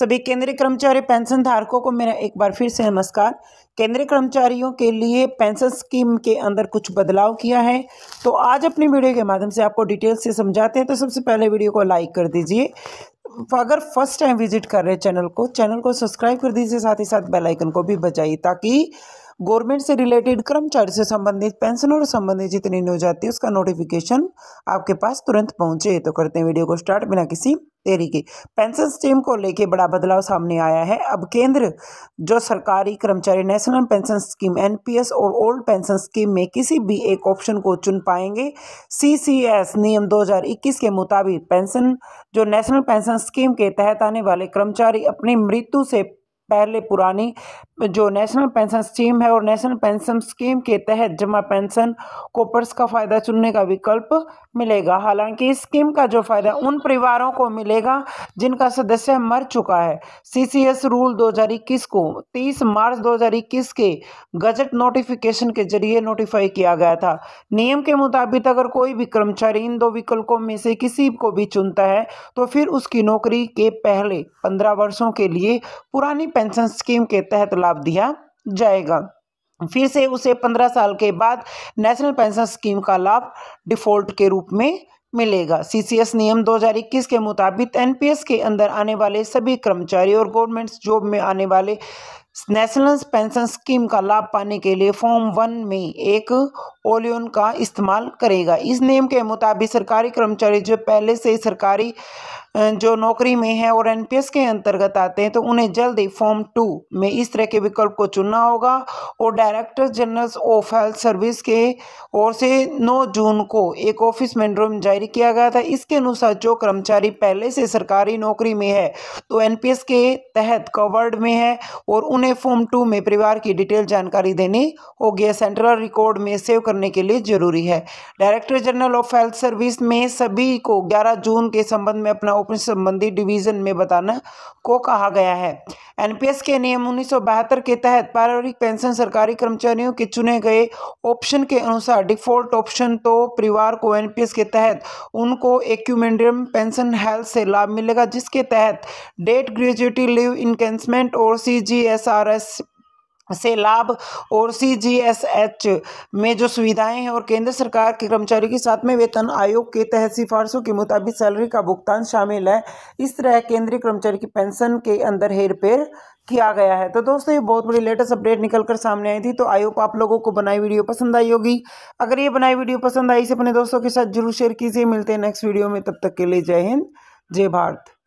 सभी केंद्रीय कर्मचारी पेंशन धारकों को मेरा एक बार फिर से नमस्कार केंद्रीय कर्मचारियों के लिए पेंशन स्कीम के अंदर कुछ बदलाव किया है तो आज अपनी वीडियो के माध्यम से आपको डिटेल से समझाते हैं तो सबसे पहले वीडियो को लाइक कर दीजिए अगर फर्स्ट टाइम विजिट कर रहे हैं चैनल को चैनल को सब्सक्राइब कर दीजिए साथ ही साथ बेलाइकन को भी बजाइए ताकि गवर्नमेंट से रिलेटेड कर्मचारी से संबंधित पेंशन और संबंधित जितनी न्यूज आती है उसका नोटिफिकेशन आपके पास तुरंत पहुंचे तो करते हैं वीडियो को स्टार्ट बिना किसी देरी के पेंशन स्कीम को लेकर बड़ा बदलाव सामने आया है अब केंद्र जो सरकारी कर्मचारी नेशनल पेंशन स्कीम एनपीएस और ओल्ड पेंशन स्कीम में किसी भी एक ऑप्शन को चुन पाएंगे सीसीएस नियम 2021 के मुताबिक पेंशन जो नेशनल पेंशन स्कीम के तहत आने वाले कर्मचारी अपनी मृत्यु से पहले पुरानी जो नेशनल पेंशन स्कीम है और नेशनल पेंशन स्कीम के तहत जमा पेंशन कोपर्स का फ़ायदा चुनने का विकल्प मिलेगा हालांकि इस स्कीम का जो फ़ायदा उन परिवारों को मिलेगा जिनका सदस्य मर चुका है सीसीएस रूल 2021 को 30 मार्च 2021 के गजट नोटिफिकेशन के जरिए नोटिफाई किया गया था नियम के मुताबिक अगर कोई भी कर्मचारी इन दो विकल्पों में से किसी को भी चुनता है तो फिर उसकी नौकरी के पहले पंद्रह वर्षों के लिए पुरानी पेंशन स्कीम के तहत लाभ दिया जाएगा फिर से उसे पंद्रह साल के बाद नेशनल पेंशन स्कीम का लाभ डिफ़ॉल्ट के रूप में मिलेगा सीसीएस नियम 2021 के मुताबिक एनपीएस के अंदर आने वाले सभी कर्मचारी और गवर्नमेंट जॉब में आने वाले नेशनल पेंशन स्कीम का लाभ पाने के लिए फॉर्म वन में एक ओलियन का इस्तेमाल करेगा इस नियम के मुताबिक सरकारी कर्मचारी जो पहले से सरकारी जो नौकरी में है और एन के अंतर्गत आते हैं तो उन्हें जल्द ही फॉर्म टू में इस तरह के विकल्प को चुनना होगा और director general of health service के ओर से 9 जून को एक ऑफिस मेंडोरम जारी किया गया था इसके अनुसार जो कर्मचारी पहले से सरकारी नौकरी में है तो एन के तहत कवर्ड में है और उन्हें फॉर्म टू में परिवार की डिटेल जानकारी देनी होगी सेंट्रल रिकॉर्ड में सेव करने के लिए जरूरी है director general of health service में सभी को ग्यारह जून के संबंध में अपना ओपन संबंधी डिवीजन में बताना को कहा गया है एनपीएस के नियम उन्नीस के तहत पारिवारिक पेंशन सरकारी कर्मचारियों के चुने गए ऑप्शन के अनुसार डिफॉल्ट ऑप्शन तो परिवार को एनपीएस के तहत उनको एक्यूमेंडियम पेंशन हेल्थ से लाभ मिलेगा जिसके तहत डेट ग्रेजुएटी लीव इनकेंसमेंट और सी से लाभ और सी जी एस एच में जो सुविधाएं हैं और केंद्र सरकार के कर्मचारियों के साथ में वेतन आयोग के तहत सिफारिशों के मुताबिक सैलरी का भुगतान शामिल है इस तरह केंद्रीय कर्मचारी की पेंशन के अंदर हेरफेर किया गया है तो दोस्तों ये बहुत बड़ी लेटेस्ट अपडेट निकल कर सामने आई थी तो आई होप आप लोगों को बनाई वीडियो पसंद आई होगी अगर ये बनाई वीडियो पसंद आई इसे अपने दोस्तों के साथ जरूर शेयर कीजिए मिलते हैं नेक्स्ट वीडियो में तब तक के लिए जय हिंद जय भारत